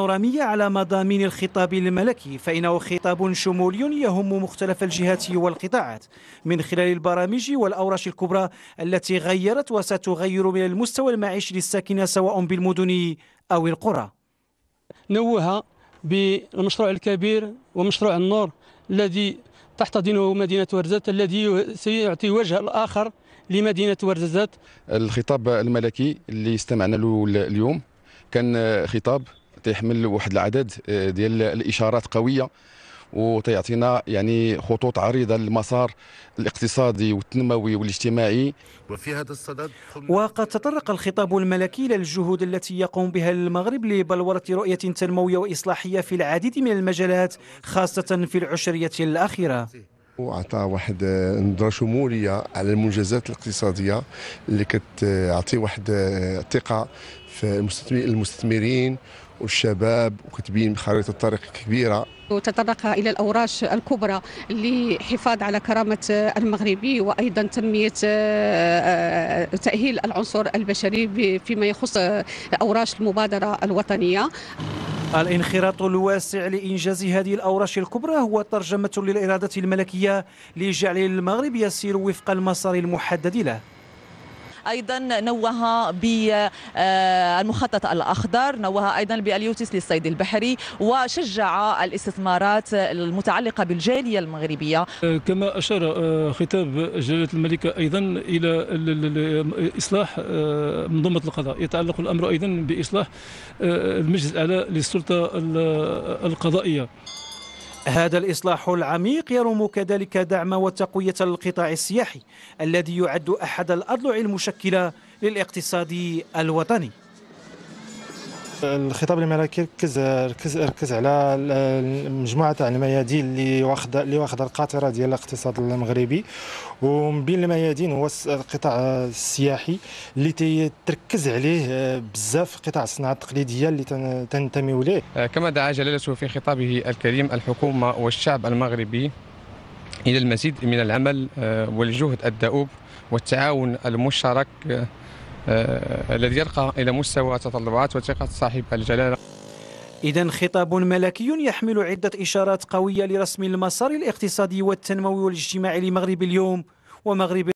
بانورامية على مضامين الخطاب الملكي فإنه خطاب شمولي يهم مختلف الجهات والقطاعات من خلال البرامج والأوراش الكبرى التي غيرت وستغير من المستوى المعيشي للساكنة سواء بالمدن أو القرى نوه بالمشروع الكبير ومشروع النور الذي تحتضنه مدينة ورزات الذي سيعطي وجه آخر لمدينة ورزات الخطاب الملكي اللي استمعنا له اليوم كان خطاب تيحمل واحد العدد آه، ديال الاشارات قويه وتيعطينا يعني خطوط عريضه للمسار الاقتصادي والتنموي والاجتماعي وفي هذا الصدد وقد تطرق الخطاب الملكي للجهود التي يقوم بها المغرب لبلوره رؤيه تنمويه واصلاحيه في العديد من المجالات خاصه في العشريه الاخيره وعطى واحد نظره شموليه على المنجزات الاقتصاديه اللي كتعطي واحد الثقه آه، في المستثمرين والشباب وكتبين خريطه طريق كبيره وتطرق الى الاوراش الكبرى للحفاظ على كرامه المغربي وايضا تنميه آه، آه، تاهيل العنصر البشري فيما يخص اوراش المبادره الوطنيه الانخراط الواسع لإنجاز هذه الأوراش الكبرى هو ترجمة للإرادة الملكية لجعل المغرب يسير وفق المسار المحدد له ايضا نوه بالمخطط آه، الاخضر نوه ايضا باليوتيس للصيد البحري وشجع الاستثمارات المتعلقه بالجاليه المغربيه آه، كما اشار آه، خطاب جلاله الملكه ايضا الى اصلاح منظومه القضاء يتعلق الامر ايضا باصلاح المجلس الاعلى للسلطه القضائيه هذا الإصلاح العميق يرم كذلك دعم وتقوية القطاع السياحي الذي يعد أحد الأضلع المشكلة للاقتصاد الوطني الخطاب الملكي ركز ركز ركز على مجموعه تاع الميادين اللي واخده اللي واخده القاطره ديال الاقتصاد المغربي ومن بين الميادين هو القطاع السياحي اللي تركز عليه آه، بزاف قطاع الصناعه التقليديه اللي تنتمي اليه آه، كما دعا جلالته في خطابه الكريم الحكومه والشعب المغربي الى المزيد من العمل آه، والجهد الدؤوب والتعاون المشترك آه، الذي يرقى إلى مستوى تطلعات وثقة صاحب الجلالة إذا خطاب ملكي يحمل عدة إشارات قوية لرسم المسار الاقتصادي والتنموي والاجتماعي لمغرب اليوم ومغرب